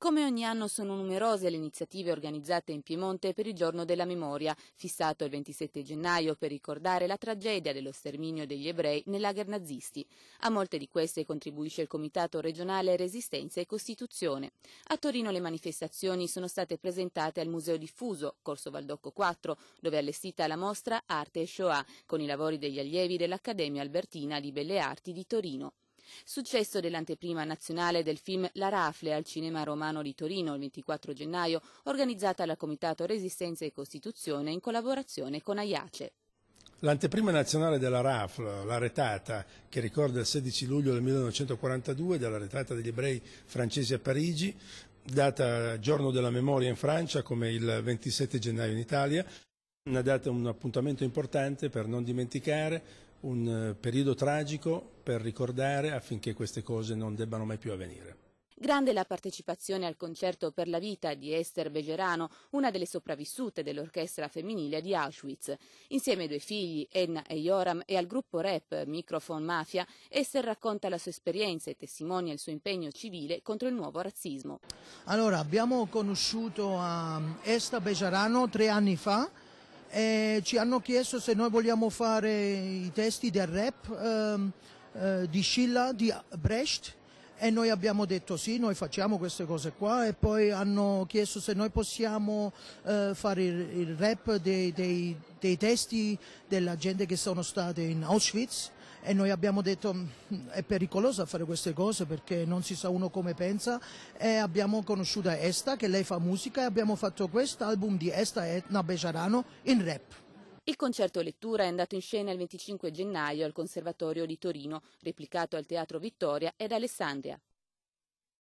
Come ogni anno sono numerose le iniziative organizzate in Piemonte per il giorno della memoria, fissato il 27 gennaio per ricordare la tragedia dello sterminio degli ebrei nei lager nazisti. A molte di queste contribuisce il Comitato regionale Resistenza e Costituzione. A Torino le manifestazioni sono state presentate al Museo Diffuso, Corso Valdocco 4, dove è allestita la mostra Arte e Shoah, con i lavori degli allievi dell'Accademia Albertina di Belle Arti di Torino. Successo dell'anteprima nazionale del film La Rafle al Cinema Romano di Torino il 24 gennaio, organizzata dal Comitato Resistenza e Costituzione in collaborazione con AIACE. L'anteprima nazionale della RAFL, la retata, che ricorda il 16 luglio del 1942 della retata degli ebrei francesi a Parigi, data giorno della memoria in Francia come il 27 gennaio in Italia, una data, un appuntamento importante per non dimenticare, un eh, periodo tragico per ricordare affinché queste cose non debbano mai più avvenire. Grande la partecipazione al concerto per la vita di Esther Begerano, una delle sopravvissute dell'orchestra femminile di Auschwitz. Insieme ai due figli, Edna e Joram, e al gruppo rap Microphone Mafia, Esther racconta la sua esperienza e testimonia il suo impegno civile contro il nuovo razzismo. Allora, abbiamo conosciuto ehm, Esther Begerano tre anni fa e eh, ci hanno chiesto se noi vogliamo fare i testi del rap ehm, eh, di Scilla, di Brecht e noi abbiamo detto sì, noi facciamo queste cose qua e poi hanno chiesto se noi possiamo eh, fare il, il rap dei, dei, dei, testi della gente che sono state in Auschwitz e noi abbiamo detto mm, è pericoloso fare queste cose perché non si sa uno come pensa e abbiamo conosciuto Esta che lei fa musica e abbiamo fatto questo album di Esta e Etna Bejarano in rap. Il concerto lettura è andato in scena il 25 gennaio al Conservatorio di Torino, replicato al Teatro Vittoria ed Alessandria.